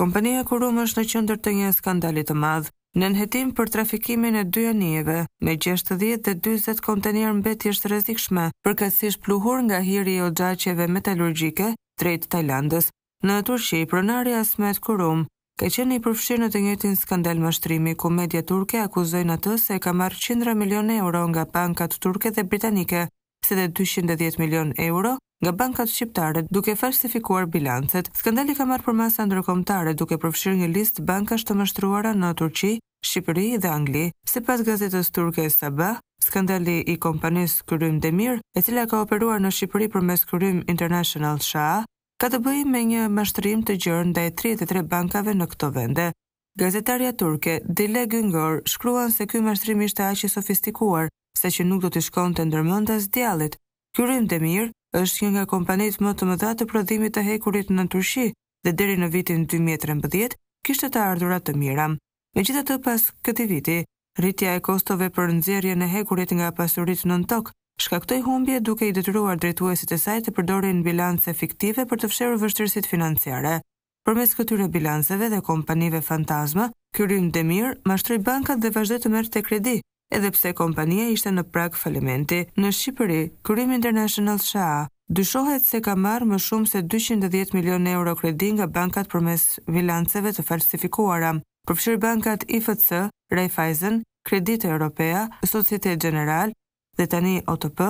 Kompania Kurum është në qëndër të një skandalit të madhë, në nëhetim për trafikimin e dy anijeve, me 60 dhe 20 kontener mbetjesht rezikshme, përkësish pluhur nga hiri o gjaqeve metalurgjike drejtë Tajlandës. Në Turqi, pronari Asmet Kurum, ka qenë i përfshirë në të njëtin skandal mashtrimi, ku media turke akuzojnë atë se ka marrë qindra milion euro nga bankat turke dhe britanike, se dhe 210 milion euro nga bankat shqiptare duke falsifikuar bilancet. Skandali ka marrë përmasa ndërkombëtare duke përfshirë një listë bankash të mashtruara në Turqi, Shqipëri dhe Angli. Sipas gazetës turke Sabah, skandali i kompanisë Kryrim Demir, e cila ka operuar në Shqipëri përmes Kryrim International SHA, ka të bëjë me një mashtrim të gjerë ndaj 33 bankave në këto vende. Gazetarja turke Dile Güngör shkruan se ky mashtrim ishte aq i sofistikuar se që nuk do të shkonte ndërmendas djallit. Kryrim Demir është një nga kompanitë më të mëdha të prodhimit të hekurit në Turqi dhe deri në vitin 2013 kishte të ardhurat të mira. Megjithatë, pas këtij viti, rritja e kostove për nxjerrjen e hekurit nga pasuritë nën tokë shkaktoi humbje duke i detyruar drejtuesit e saj të përdorin bilance fiktive për të fshehur vështirësitë financiare. Përmes këtyre bilanceve dhe kompanive fantazme, Kyrim Demir mashtroi bankat dhe vazhdoi të merrte kredi, edhe pse kompania ishte në prak falimenti në Shqipëri, Kërim International Sha dyshohet se ka marrë më shumë se 210 milion euro kredi nga bankat për mes vilanceve të falsifikuara. Përfshir bankat IFC, Raiffeisen, Kredite Europea, Societe General dhe Tani OTP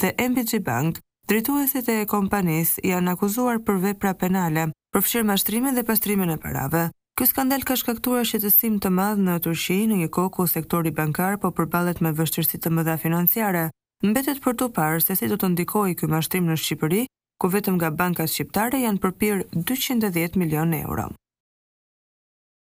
dhe MBG Bank, drituesit e kompanis janë akuzuar për vepra penale, përfshir mashtrimin dhe pastrimin e parave. Ky skandal ka shkaktuar shqetësim të madh në Turqi, në një kohë ku sektori bankar po përballet me vështirësi të mëdha financiare. Mbetet për të parë se si do të ndikojë ky mashtrim në Shqipëri, ku vetëm nga bankat shqiptare janë përpirë 210 milion euro.